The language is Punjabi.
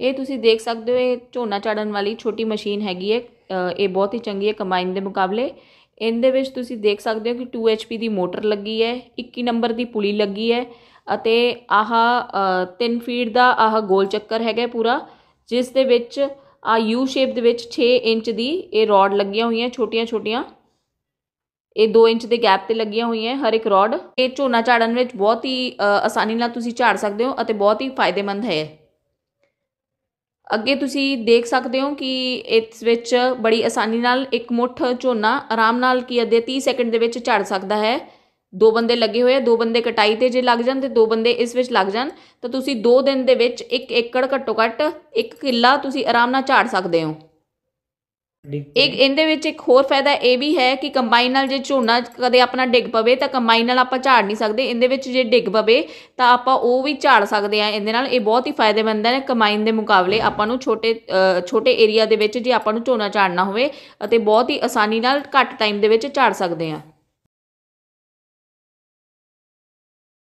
ਇਹ ਤੁਸੀਂ ਦੇਖ ਸਕਦੇ ਹੋ ਇਹ ਝੋਨਾ ਝਾੜਨ ਵਾਲੀ ਛੋਟੀ ਮਸ਼ੀਨ ਹੈਗੀ ਹੈ ਇਹ ਬਹੁਤ ਹੀ ਚੰਗੀ ਹੈ ਕੰਬਾਈਨ ਦੇ ਮੁਕਾਬਲੇ ਇਹਦੇ ਵਿੱਚ ਤੁਸੀਂ ਦੇਖ ਸਕਦੇ ਹੋ ਕਿ 2 HP ਦੀ ਮੋਟਰ ਲੱਗੀ ਹੈ 21 ਨੰਬਰ ਦੀ ਪੁਲੀ ਲੱਗੀ ਹੈ ਅਤੇ ਆਹ 3 ਫੀਟ ਦਾ ਆਹ ਗੋਲ ਚੱਕਰ ਹੈਗਾ ਪੂਰਾ ਜਿਸ ਦੇ ਵਿੱਚ ਆ ਯੂ ਸ਼ੇਪ ਦੇ ਵਿੱਚ 6 ਇੰਚ ਦੀ ਇਹ ਰੋਡ ਲੱਗੀਆਂ ਹੋਈਆਂ ਛੋਟੀਆਂ-ਛੋਟੀਆਂ ਇਹ 2 ਇੰਚ ਦੇ ਗੈਪ ਤੇ ਲੱਗੀਆਂ ਹੋਈਆਂ ਹਰ ਇੱਕ ਰੋਡ ਇਹ ਝੋਨਾ ਝਾੜਨ ਵਿੱਚ ਬਹੁਤ ਹੀ ਆਸਾਨੀ ਨਾਲ ਤੁਸੀਂ ਝਾੜ ਸਕਦੇ ਹੋ ਅਤੇ ਬਹੁਤ ਹੀ ਫਾਇਦੇਮੰਦ ਹੈ ਅੱਗੇ ਤੁਸੀਂ ਦੇਖ ਸਕਦੇ ਹੋ ਕਿ ਇਸ ਵਿੱਚ ਬੜੀ ਆਸਾਨੀ ਨਾਲ ਇੱਕ ਮੁੱਠ ਝੋਨਾ ਆਰਾਮ ਨਾਲ ਕੀ ਅਦੇ 30 ਸੈਕਿੰਡ ਦੇ ਵਿੱਚ ਝੜ ਸਕਦਾ ਹੈ ਦੋ ਬੰਦੇ ਲੱਗੇ ਹੋਏ ਆ ਦੋ ਬੰਦੇ ਕਟਾਈ ਤੇ ਜੇ ਲੱਗ ਜਾਣ ਤੇ ਦੋ ਬੰਦੇ ਇਸ ਵਿੱਚ ਲੱਗ ਜਾਣ ਤਾਂ ਤੁਸੀਂ ਦੋ ਦਿਨ ਦੇ ਵਿੱਚ ਇੱਕ ਏਕੜ ਘੱਟੋ ਘੱਟ ਇੱਕ ਕਿੱਲਾ ਤੁਸੀਂ ਆਰਾਮ ਨਾਲ ਝਾੜ ਸਕਦੇ ਹੋ ਇੱਕ ਇਹਦੇ ਵਿੱਚ ਇੱਕ ਹੋਰ ਫਾਇਦਾ ਇਹ ਵੀ ਹੈ ਕਿ ਕੰਬਾਈਨ ਨਾਲ ਜੇ ਝੋਨਾ ਕਦੇ ਆਪਣਾ ਡਿੱਗ ਪਵੇ ਤਾਂ ਕੰਬਾਈਨ ਨਾਲ ਆਪਾਂ ਝਾੜ ਨਹੀਂ ਸਕਦੇ ਇਹਦੇ ਵਿੱਚ ਜੇ ਡਿੱਗ ਪਵੇ ਤਾਂ ਆਪਾਂ ਉਹ ਵੀ ਝਾੜ ਸਕਦੇ ਆ ਇਹਦੇ ਨਾਲ ਇਹ ਬਹੁਤ ਹੀ ਫਾਇਦੇਮੰਦ ਹੈ ਕੰਬਾਈਨ ਦੇ ਮੁਕਾਬਲੇ ਆਪਾਂ ਨੂੰ ਛੋਟੇ ਛੋਟੇ ਏਰੀਆ ਦੇ ਵਿੱਚ ਜੇ ਆਪਾਂ ਨੂੰ ਝੋਨਾ ਝਾੜਨਾ ਹੋਵੇ ਅਤੇ ਬਹੁਤ ਹੀ ਆਸਾਨੀ ਨਾਲ ਘੱਟ ਟਾਈਮ ਦੇ ਵਿੱਚ ਝਾੜ ਸਕਦੇ ਆ